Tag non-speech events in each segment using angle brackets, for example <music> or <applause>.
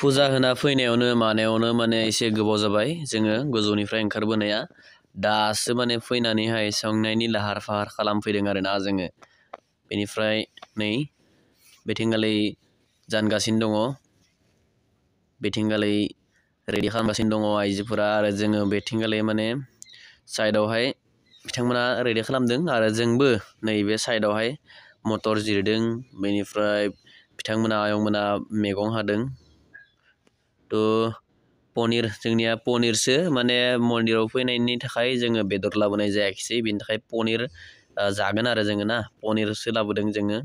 फुजा होना फैनायावनो मानायावनो माने एसे गोबाव जाबाय जोङो गोजौनिफ्राय ओंखारबोनाया दासो माने फैनानैहाय संनायनि लाहार फाहार खालामफैदों आरोना जोङो बेनिफ्राय नै बेथिंगालै जानगासिनो दङ बेथिंगालै रेडि खालामगासिनो दङ आइजोफोरा आरो जोङो बेथिंगालै माने साइडआवहाय बिथांमोना रेडि खालामदों आरो जोंबो नैबे साइडआवहाय मटर जिरदों बेनिफ्राय बिथांमोना आयंमोना मैगं हादों थ' पनिर जोंनिया पनिरसो माने मन्दिराव फैनायनि थाखाय जोङो बेदर लाबोनाय जायाखिसै बेनि थाखाय पनिर जागोन आरो जोङो ना पनिरसो लाबोदों जोङो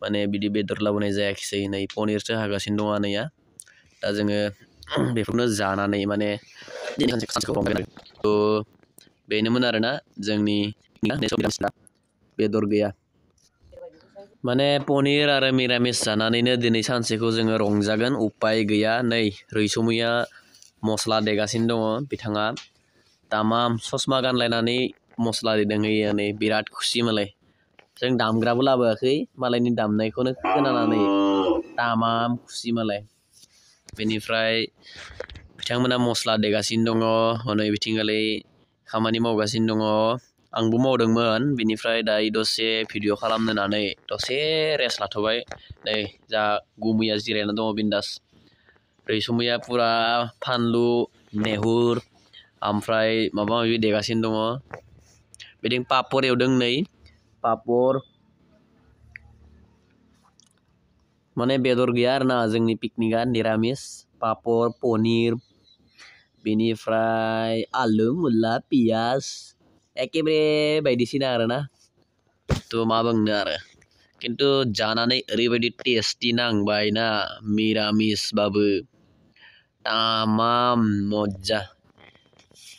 माने बिदि बेदर लाबोनाय जायाखिसै नै पनिरसो हागासिनो दङ आनैया दा जोङो <coughs> बेखौनो जानानै माने थ' बेनोमोन आरोना जोंनि <coughs> बेदर गैया माने पनिर आरो मिरामिस जानानैनो दिनै सानसेखौ जोङो रंजागोन उपाय गैया नै रैसुमैया मस्ला देगासिनो दङ बिथाङा दामाम ससमा गानलायनानै मस्ला देदोंहैयो नै बिराद खुसि मालाय जों दामग्राबो लाबोआखै मालायनि दामनायखौनो खोनानानै दामाम खुसि मालाय बेनिफ्राय बिथांमोना मस्ला देगासिनो दङ हनै बिथिंगालै खामानि मावगासिनो दङ ang bumaw dong mon, bini fry dai dosi video kalam na nane, dosi lah tuh to bai, dai za gumuya zire na dong bindas, dai sumuya pura panlu nehur, am fry mabang bi dekasin kasin dong mo, beding papor ya dong nai, papor, mana bedor giar na azeng ni piknikan, an diramis, papor ponir, bini fry alum mula pias. একেবারে बायदिसिना आरोना थ' मा बुंनो आरो खिन्थु जानानै ओरैबायदि टेस्टि नांबाय ना मिरामिसबाबो तामाम मजा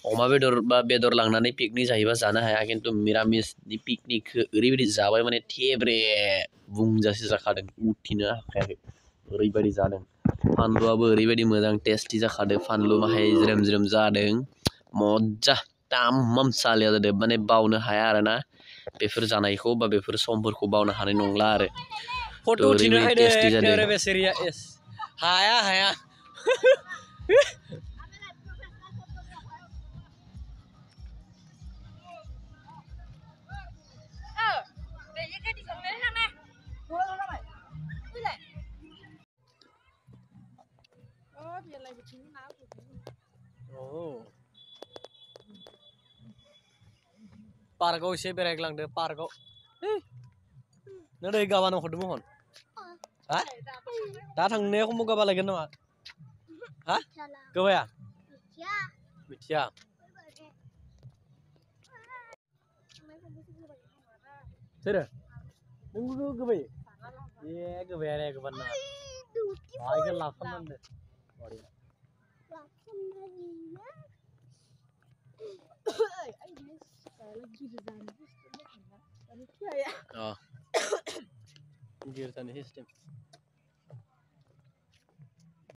अमा बेदर बा बेदर लांनानै पिकनिक जाहैबा जानो हाया खिन्थु मिरामिसनि पिकनिकखौ ओरैबायदि जाबाय माने थेब्रे बुंजासे जाखादों उथिनो हाखायाखै ओरैबायदि जादों फानलुआबो ओरैबायदि मोजां टेस्टि जाखादों फानलु माहाय ज्रोम ज्रोम जादों मजा Tamu mam sali ada de mana bau na hayara na be fur zana iko ba be fur sombur ko bau na hane nong lare Oh. पार्कआव एसे बेरायग्लांदो पार्कआव नों दै गाबानो हरदो महन हा दा थांनाया खमबो गाबा लागोन नामा हा गबाया मिथिया सोरो नोंबो गबाय ए गबाया रे गबाना आइखौ लाफानानै बरिया लाफानानै Oh. <coughs> computer on the system.